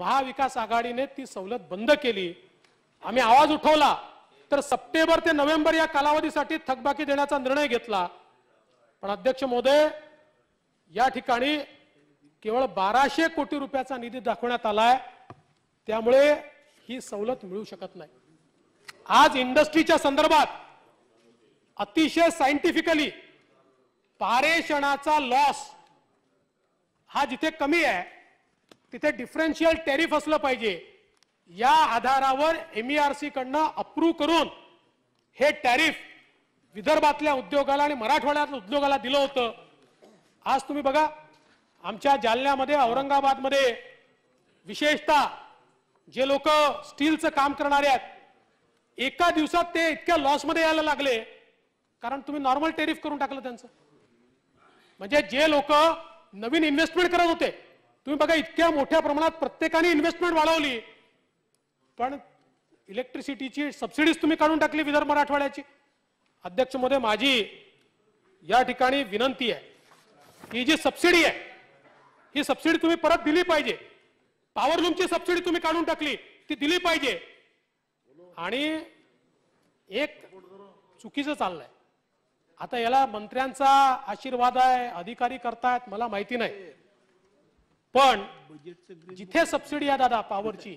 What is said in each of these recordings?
महाविकास आघाडीने ती सवलत बंद केली आम्ही आवाज उठवला तर सप्टेंबर ते नोव्हेंबर या कालावधीसाठी थकबाकी देण्याचा निर्णय घेतला पण अध्यक्ष मोदय या ठिकाणी केवळ बाराशे कोटी रुपयाचा निधी दाखवण्यात आलाय त्यामुळे ही सवलत मिळू शकत नाही आज इंडस्ट्रीच्या संदर्भात अतिशय सायंटिफिकली पारेषणाचा लॉस हा जिथे कमी आहे तिथे डिफरेन्शियल टॅरिफ असलं पाहिजे या आधारावर एमईआरसी ई आर अप्रूव्ह करून हे टॅरिफ विदर्भातल्या उद्योगाला आणि मराठवाड्यातल्या उद्योगाला दिलं होतं आज तुम्ही बघा आमच्या जालन्यामध्ये औरंगाबादमध्ये विशेषतः जे लोक स्टीलचं काम करणारे आहेत एका दिवसात ते इतक्या लॉसमध्ये यायला लागले कारण तुम्ही नॉर्मल टेरिफ करून टाकलं त्यांचं म्हणजे जे लोक नवीन इन्व्हेस्टमेंट करत होते तुम्ही बघा इतक्या मोठ्या प्रमाणात प्रत्येकाने इन्व्हेस्टमेंट वाढवली पण इलेक्ट्रिसिटीची सबसिडीज तुम्ही काढून टाकली विदर्भ मराठवाड्याची अध्यक्ष मध्ये माझी या ठिकाणी विनंती आहे ही जी सबसिडी आहे ही सबसिडी तुम्ही परत दिली पाहिजे पॉवर लूमची सबसिडी तुम्ही काढून टाकली ती दिली पाहिजे आणि एक चुकीचं चाललंय आता याला मंत्र्यांचा आशीर्वाद आहे अधिकारी करतायत मला माहिती नाही पण जिथे सबसिडी आहे दादा पॉवरची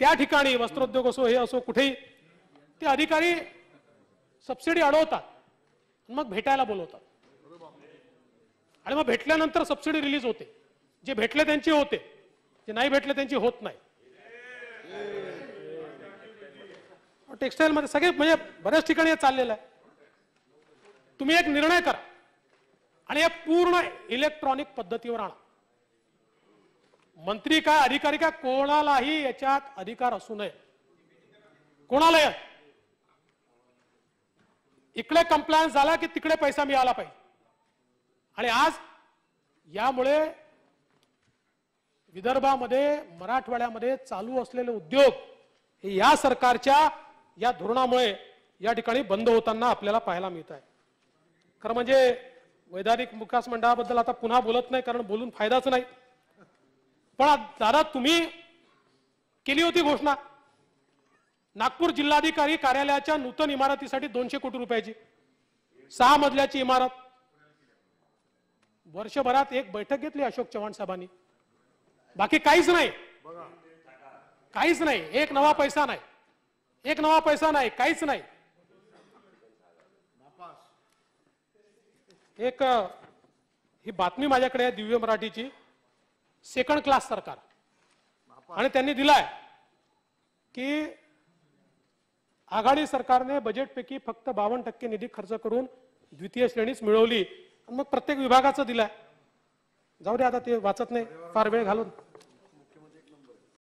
त्या ठिकाणी वस्त्रोद्योग असो हे असो कुठेही ते अधिकारी सबसिडी अडवतात मग भेटायला बोलवतात आणि मग भेटल्यानंतर सबसिडी रिलीज होते जे भेटले त्यांचे होते जे नाही भेटले त्यांची होत नाही मध्ये सगळे म्हणजे बऱ्याच ठिकाणी हे चाललेलं आहे तुम्ही एक निर्णय करा आणि हे पूर्ण इलेक्ट्रॉनिक पद्धतीवर आणा मंत्री काय अधिकारी काय कोणालाही याच्यात अधिकार असू नये कोणाला इकडे कंप्लायन्स झाला की तिकडे पैसा मिळाला पाहिजे आणि आज यामुळे विदर्भामध्ये मराठवाड्यामध्ये चालू असलेले उद्योग हे या सरकारच्या या धोरणामुळे या ठिकाणी बंद होताना आपल्याला पाहायला मिळत आहे खरं म्हणजे वैधानिक विकास मंडळाबद्दल आता पुन्हा बोलत नाही कारण बोलून फायदाच नाही पण दादा तुम्ही केली होती घोषणा नागपूर जिल्हाधिकारी कार्यालयाच्या नूतन इमारतीसाठी दोनशे कोटी रुपयाची सहा मजल्याची इमारत वर्षभरात एक बैठक घेतली अशोक चव्हाण साहेबांनी बाकी काहीच नाही काहीच नाही एक नवा पैसा नाही एक नवा पैसा नाही काहीच नाही एक ही बातमी माझ्याकडे आहे दिव्य मराठीची सेकंड क्लास सरकार आणि त्यांनी दिलाय की आघाडी सरकारने बजेट पैकी फक्त बावन्न टक्के निधी खर्च करून द्वितीय श्रेणीच मिळवली आणि मग प्रत्येक विभागाचं दिलाय जाऊ दे आता ते वाचत नाही फार वेळ घालून